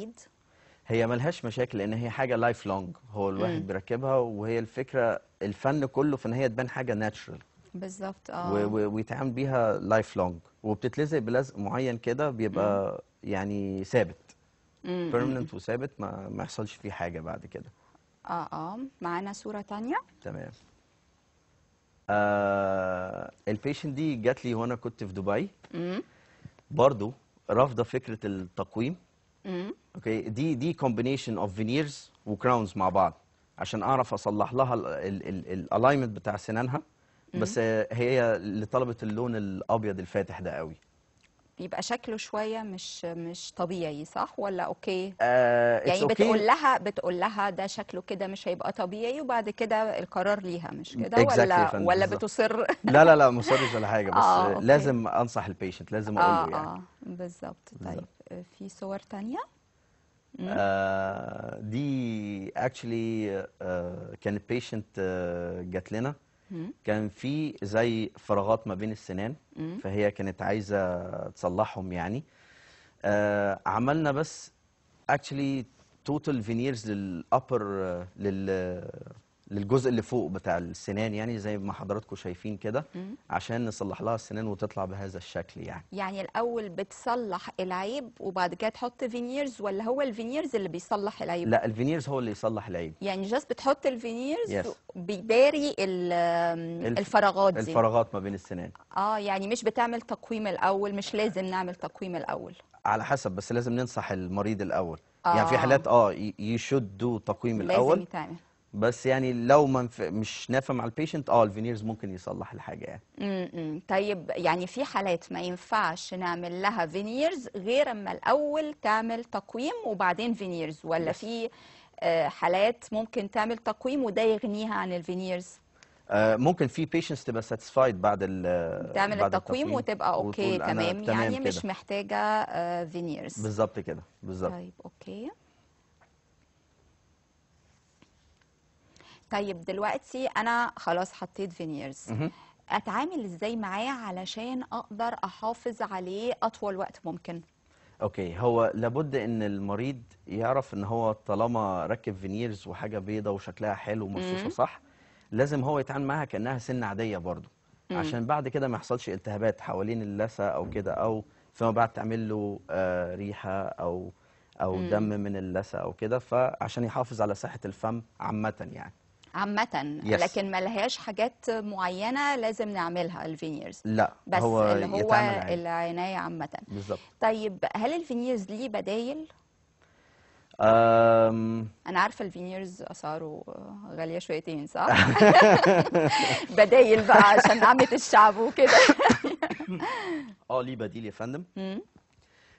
جديد هي ملهاش مشاكل لان هي حاجه لايف لونج هو الواحد مم. بيركبها وهي الفكره الفن كله في ان هي تبان حاجه ناتشرال بالظبط اه ويتعامل بيها لايف لونج وبتتلزق بلزق معين كده بيبقى مم. يعني ثابت بيرمننت وثابت ما ما يحصلش فيه حاجه بعد كده اه اه معانا صوره ثانيه تمام آه البيشنت دي جات لي وانا كنت في دبي برضه رافضه فكره التقويم اوكي دي دي كومبينيشن اوف فينيرز وكراونز مع بعض عشان اعرف اصلح لها الالاينمنت بتاع سنانها بس آه، هي اللي طلبت اللون الابيض الفاتح ده قوي بيبقى شكله شويه مش مش طبيعي صح ولا اوكي آه يعني أوكي. بتقول لها بتقول لها ده شكله كده مش هيبقى طبيعي وبعد كده القرار ليها مش mm، كده exactly ولا ولا بتصر لا لا لا مصرش ولا حاجه بس آه لازم انصح البيشنت لازم اقول له آه يعني اه بالظبط طيب في صور ثانيه آه دي اكشلي آه كانت بيشنت آه جات لنا كان في زي فراغات ما بين السنان فهي كانت عايزه تصلحهم يعني آه عملنا بس اكشلي توتال فينيرز للابر لل للجزء اللي فوق بتاع السنان يعني زي ما حضراتكم شايفين كده عشان نصلح لها السنان وتطلع بهذا الشكل يعني يعني الاول بتصلح العيب وبعد كده تحط فينيرز ولا هو الفينيرز اللي بيصلح العيب لا الفينيرز هو اللي يصلح العيب يعني جاست بتحط الفينيرز yes. بيباري الفراغات دي الفراغات ما بين السنان اه يعني مش بتعمل تقويم الاول مش لازم نعمل تقويم الاول على حسب بس لازم ننصح المريض الاول آه. يعني في آه. حالات اه يشدوا تقويم لازم الاول لازم يتعمل بس يعني لو ما منف... مش نافع مع البيشنت اه الفينيرز ممكن يصلح الحاجه يعني امم طيب يعني في حالات ما ينفعش نعمل لها فينيرز غير اما الاول تعمل تقويم وبعدين فينيرز ولا في آه، حالات ممكن تعمل تقويم وده يغنيها عن الفينيرز آه، ممكن في بيشنتس تبقى ساتيسفايد بعد ال تعمل بعد التقويم وتبقى اوكي تمام, تمام يعني كدا. مش محتاجه فينيرز آه، بالظبط كده بالظبط طيب اوكي طيب دلوقتي انا خلاص حطيت فينيرز اتعامل ازاي معاه علشان اقدر احافظ عليه اطول وقت ممكن اوكي هو لابد ان المريض يعرف ان هو طالما ركب فينيرز وحاجه بيضه وشكلها حلو ومرصوصه صح لازم هو يتعامل معاها كانها سن عاديه مم. عشان بعد كده ما يحصلش التهابات حوالين اللثه او كده او فيما بعد تعمل له آه ريحه او او دم من اللثه او كده فعشان يحافظ على صحه الفم عامه يعني عامة yes. لكن لهاش حاجات معينة لازم نعملها الفينيرز لا بس هو اللي هو العناية عامة بالظبط طيب هل الفينيرز ليه بدايل؟ أم... انا عارفه الفينيرز اسعاره غاليه شويتين صح بدايل بقى عشان عامه الشعب وكده اه ليه بديل يا فندم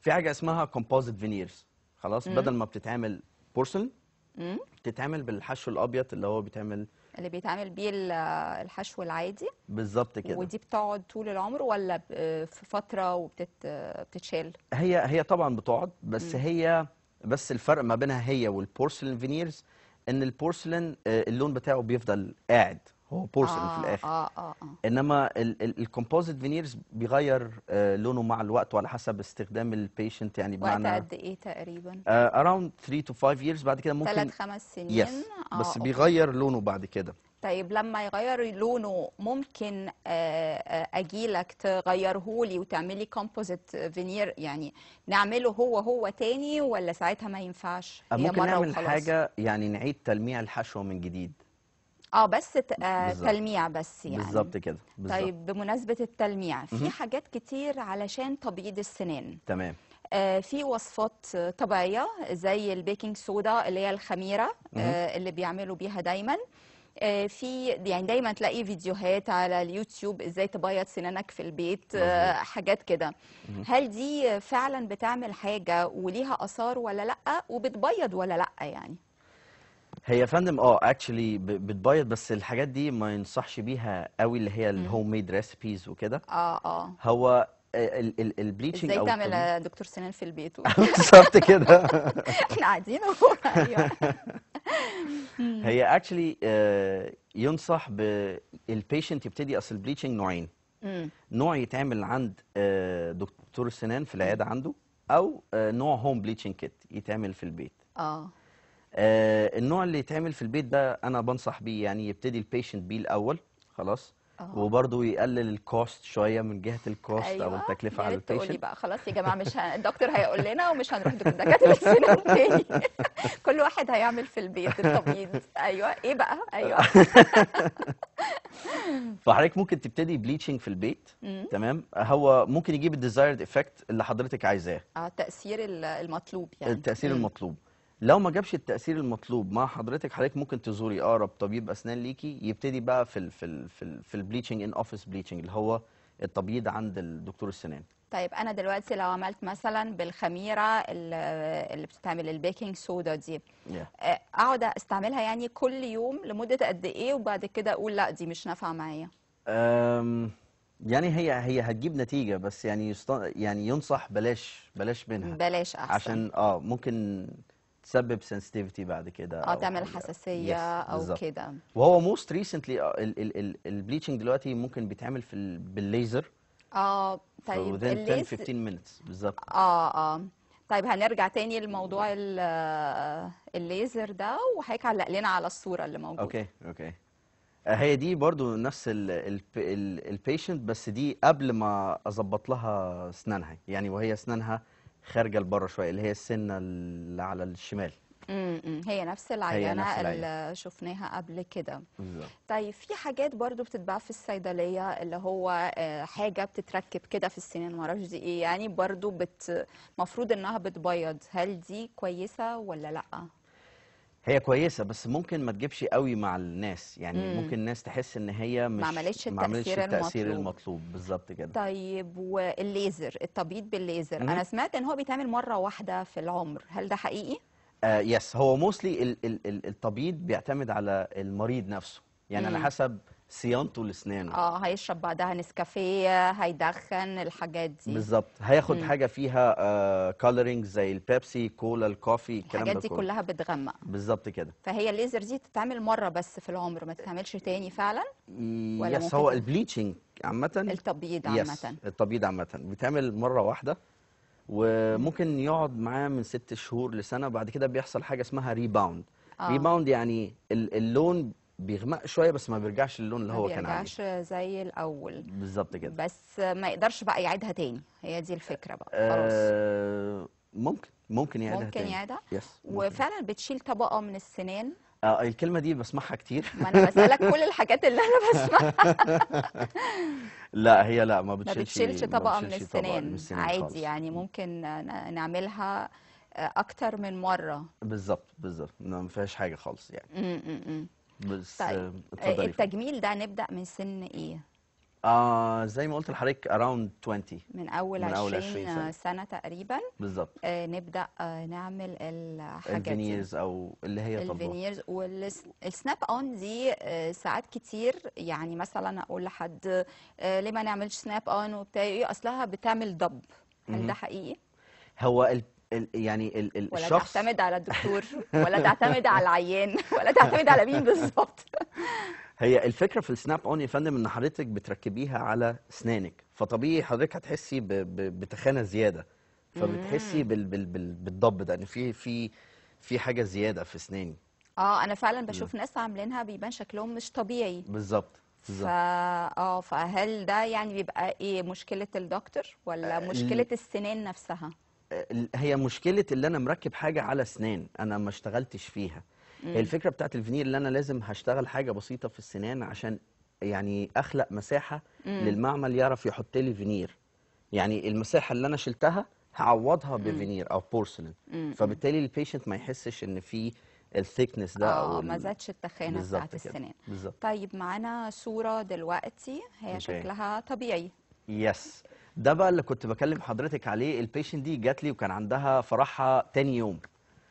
في حاجه اسمها كومبوزيت فينيرز خلاص بدل ما بتتعمل بورسلين تتعمل بتتعمل بالحشو الابيض اللي هو بيتعمل اللي بيتعمل بيه الحشو العادي بالظبط كده ودي بتقعد طول العمر ولا في فتره وبتتشال هي هي طبعا بتقعد بس مم. هي بس الفرق ما بينها هي والبورسلين فينيرز ان البورسلين آه، اللون بتاعه بيفضل قاعد هو بورسلين آه في الاخر آه آه آه. انما الكومبوزيت فينيرز بيغير آه لونه مع الوقت وعلى حسب استخدام البيشنت يعني بمعنى وقت قد ايه تقريبا اراوند 3 تو 5 ييرز بعد كده ممكن 3 5 سنين yes. آه بس أوكي. بيغير لونه بعد كده طيب لما يغير لونه ممكن آه، آه، اجي لك تغيره لي وتعملي كومبوزيت فينير يعني نعمله هو هو تاني ولا ساعتها ما ينفعش ممكن نعمل حاجه يعني نعيد تلميع الحشوه من جديد اه بس آه، تلميع بس يعني بالظبط كده بالزبط. طيب بمناسبه التلميع في حاجات كتير علشان تبييض السنان تمام آه، في وصفات طبيعيه زي البيكنج سودا اللي هي الخميره آه، اللي بيعملوا بيها دايما في يعني دايما تلاقي فيديوهات على اليوتيوب ازاي تبيض سنانك في البيت مزبوط. حاجات كده هل دي فعلا بتعمل حاجه وليها اثار ولا لا وبتبيض ولا لا يعني هي يا فندم اه اكشلي بتبيض بس الحاجات دي ما ينصحش بيها قوي اللي هي الهوم ميد ريسبيز وكده اه اه هو البليتشنج ازاي تعمل دكتور سنان في البيت بالظبط كده احنا قاعدين أيوه. هي اكشلي آه، ينصح بالبيشنت يبتدي اصل البليتشنج نوعين نوع يتعمل عند آه، دكتور السنان في العياده عنده او آه، نوع هوم بليتشنج كيت يتعمل في البيت اه آه النوع اللي يتعمل في البيت ده انا بنصح بيه يعني يبتدي البيشنت بيه الاول خلاص أه. وبرضه يقلل الكوست شويه من جهه الكوست أيوة. او التكلفه على البيشنت تقولي بقى خلاص يا جماعه مش الدكتور هيقول لنا ومش هنروح دكاتره السنان تاني كل واحد هيعمل في البيت التبييض ايوه ايه بقى ايوه فحضرتك ممكن تبتدي بليتشنج في البيت تمام هو ممكن يجيب الديزايرد افكت اللي حضرتك عايزاه اه التاثير المطلوب يعني التاثير المطلوب لو ما جابش التاثير المطلوب مع حضرتك حضرتك ممكن تزوري اقرب طبيب اسنان ليكي يبتدي بقى في الـ في الـ في, الـ في البليتشنج ان اوفيس بليتشنج اللي هو التبييض عند الدكتور السنان طيب انا دلوقتي لو عملت مثلا بالخميره اللي بتتعمل البيكنج سودا دي yeah. آه، اقعد استعملها يعني كل يوم لمده قد ايه وبعد كده اقول لا دي مش نافعه معايا يعني هي هي هتجيب نتيجه بس يعني يعني ينصح بلاش بلاش منها بلاش احسن عشان اه ممكن تسبب سنسيتيفيتي بعد كده اه تعمل حساسيه او كده وهو موست ريسنتلي البليتشنج دلوقتي ممكن بيتعمل في بالليزر اه طيب 10 15 minutes بالظبط اه اه طيب هنرجع تاني لموضوع آه، الليزر ده وحضرتك علق لنا على الصوره اللي موجوده اوكي اوكي آه، هي دي برضو نفس البيشنت بس دي قبل ما اظبط لها اسنانها يعني وهي اسنانها خارجه لبره شويه اللي هي السنه اللي على الشمال هي نفس العينه هي نفس اللي شفناها قبل كده طيب في حاجات برضو بتتباع في الصيدليه اللي هو آه، حاجه بتتركب كده في السنين معرفش دي ايه يعني برضو المفروض مفروض انها بتبيض هل دي كويسه ولا لا هي كويسه بس ممكن ما تجيبش قوي مع الناس يعني مم. ممكن الناس تحس ان هي مش ما عملتش التاثير, ما عملتش التأثير المطلوب, المطلوب بالظبط كده طيب والليزر التبييض بالليزر مم. انا سمعت ان هو بيتعمل مره واحده في العمر هل ده حقيقي آه يس هو موستلي التبييض بيعتمد على المريض نفسه يعني مم. على إمم. حسب صيانته لسنانه اه هيشرب بعدها نسكافيه هيدخن الحاجات دي بالظبط هياخد مم. حاجه فيها آه زي البيبسي كولا الكوفي الكلام الحاجات دي كل. كلها بتغمق بالظبط كده فهي الليزر دي تتعمل مره بس في العمر ما تتعملش تاني فعلا ولا يس هو البليتشنج عامه التبييض عامه التبييض عامه بيتعمل مره واحده وممكن يقعد معاه من ست شهور لسنه بعد كده بيحصل حاجه اسمها ريباوند آه. ريباوند يعني اللون بيغمق شويه بس ما بيرجعش للون اللي هو كان عليه ما بيرجعش زي الاول بالظبط كده بس ما يقدرش بقى يعيدها تاني هي دي الفكره بقى خلاص آه ممكن ممكن يعيدها ممكن يعيدها يس وفعلا بتشيل طبقه من السنان اه الكلمه دي بسمعها كتير ما انا بسالك كل الحاجات اللي انا بسمعها لا هي لا ما بتشيلش ما بتشيلش طبقه من السنان عادي يعني ممكن نعملها آه، اكتر من مره بالظبط بالظبط ما فيهاش حاجه خالص يعني بس طيب آه، آه، اتفضلي التجميل ده نبدا من سن ايه آه زي ما قلت لحضرتك اراوند 20 من اول من 20, 20 سنة. سنه تقريبا بالظبط آه نبدا آه نعمل الحاجات الفينيرز او اللي هي الفينيرز والسناب اون دي آه ساعات كتير يعني مثلا اقول لحد آه ليه ما نعملش سناب اون وبتاع ايه اصلها بتعمل ضب هل ده حقيقي هو ال يعني ال ال ولا الشخص تعتمد على الدكتور ولا تعتمد على العيان ولا تعتمد على مين بالظبط هي الفكره في السناب اون يا فندم ان حضرتك بتركبيها على اسنانك فطبيعي حضرتك هتحسي بتخانه زياده فبتحسي بال بال بال بالضب ده ان في في في حاجه زياده في اسناني اه انا فعلا بشوف م. ناس عاملينها بيبان شكلهم مش طبيعي بالظبط فا اه فهل ده يعني بيبقى ايه مشكله الدكتور ولا آه، مشكله السنان نفسها هي مشكله اللي انا مركب حاجه على اسنان انا ما اشتغلتش فيها مم. الفكره بتاعت الفينير اللي انا لازم هشتغل حاجه بسيطه في السنان عشان يعني اخلق مساحه مم. للمعمل يعرف يحط لي فينير يعني المساحه اللي انا شلتها هعوضها بفينير او بورسلين فبالتالي البيشنت ما يحسش ان في الثيكنس ده اه ما زادش التخانه بتاعت السنان بالزبط. طيب معانا صوره دلوقتي هي okay. شكلها طبيعي يس yes. ده بقى اللي كنت بكلم حضرتك عليه البيشنت دي جات لي وكان عندها فرحها تاني يوم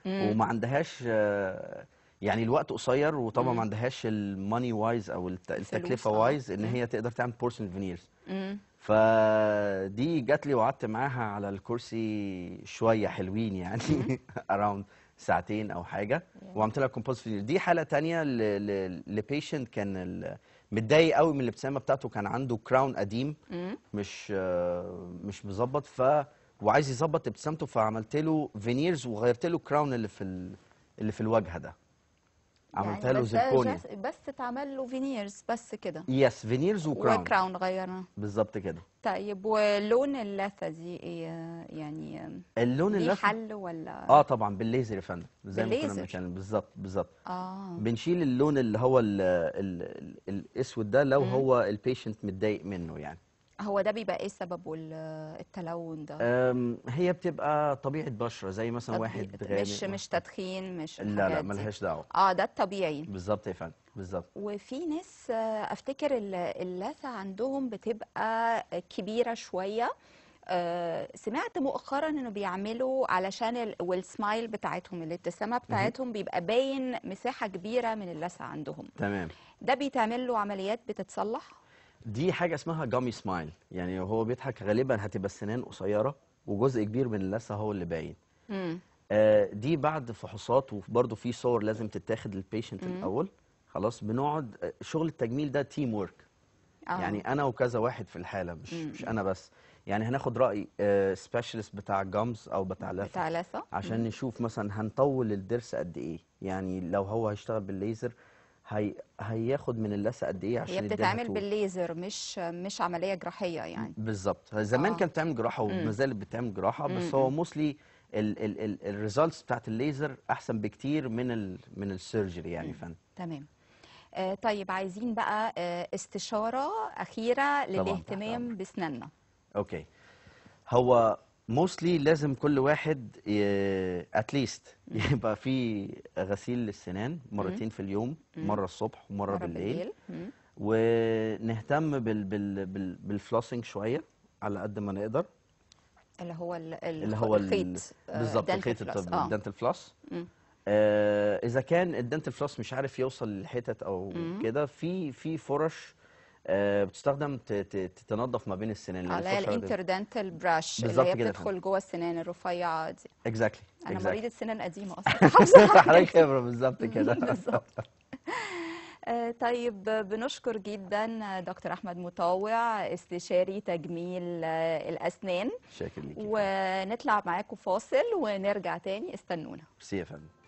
مم. وما عندهاش يعني الوقت قصير وطبعا ما عندهاش الماني وايز او التكلفه وايز آه. ان هي تقدر تعمل بورسل فينيرز فدي جات لي وقعدت معاها على الكرسي شويه حلوين يعني اراوند ساعتين او حاجه وعملت لها كومبوز دي حاله ثانيه لبيشنت كان متضايق قوي من الابتسامه بتاعته كان عنده كراون قديم مش مش مظبط ف وعايز يظبط ابتسامته فعملت له فينيرز وغيرت له الكراون اللي في اللي في الواجهه ده يعني عملتها يعني له زيركونيا بس اتعمل له فينيرز بس كده يس فينيرز وكراون وكراون غيرنا بالظبط كده طيب ولون اللثه دي ايه يعني اللون اللثه حل ولا اه طبعا بالليزر يا فندم زي ما كنا بنتكلم بالظبط بالظبط اه بنشيل اللون اللي هو الـ الـ الـ الاسود ده لو م. هو البيشنت متضايق منه يعني هو ده بيبقى ايه سببه التلون ده هي بتبقى طبيعه بشره زي مثلا واحد غامق مش مش تدخين مش لا لا ملهاش دعوه اه ده الطبيعي بالظبط يا فندم بالظبط وفي ناس آه، افتكر اللثه عندهم بتبقى كبيره شويه آه، سمعت مؤخرا انه بيعملوا علشان والسمايل بتاعتهم الابتسامه بتاعتهم بيبقى باين مساحه كبيره من اللثه عندهم تمام ده بيتعمل له عمليات بتتصلح دي حاجه اسمها جامي سمايل يعني هو بيضحك غالبا هتبقى السنان قصيره وجزء كبير من اللثه هو اللي باين آه دي بعد فحوصات وبرده في صور لازم تتاخد للبيشنت الاول خلاص بنقعد آه، شغل التجميل ده تيم ورك آه. يعني انا وكذا واحد في الحاله مش مم. مش انا بس يعني هناخد راي سبيشالست آه، بتاع جامز او بتاع لثه بتاع لثه عشان مم. نشوف مثلا هنطول الضرس قد ايه يعني لو هو هيشتغل بالليزر هي هياخد من اللثه قد ايه عشان هي بتتعمل بالليزر مش مش عمليه جراحيه يعني بالظبط زمان آه. كانت بتعمل جراحه وما زالت بتعمل جراحه بس هو موسلي الريزلتس بتاعت الليزر احسن بكتير من الـ من السيرجري يعني فن تمام آه طيب عايزين بقى آه استشاره اخيره للاهتمام باسناننا اوكي هو موستلي لازم كل واحد اتليست يبقى في غسيل للسنان مرتين في اليوم مره الصبح ومره بالليل ونهتم بال بال بال بالفلوسنج شويه على قد ما نقدر اللي هو ال اللي هو الخيط آه، بالظبط الخيط الدنتل الدنتال فلوس اذا كان الدنتال فلوس مش عارف يوصل للحتت او كده في في فرش آه، بتستخدم تنظف ما بين السنان اللي على الانتردنتال براش اللي هي بتدخل جوه السنان الرفيعه دي اكزاكتلي exactly. انا exactly. مريضه سنان قديمه اصلا حضرتك خبره بالظبط كده بالظبط آه، طيب بنشكر جدا دكتور احمد مطاوع استشاري تجميل آه، الاسنان شاكر ونطلع معاكم فاصل ونرجع تاني استنونا ميرسي يا فندم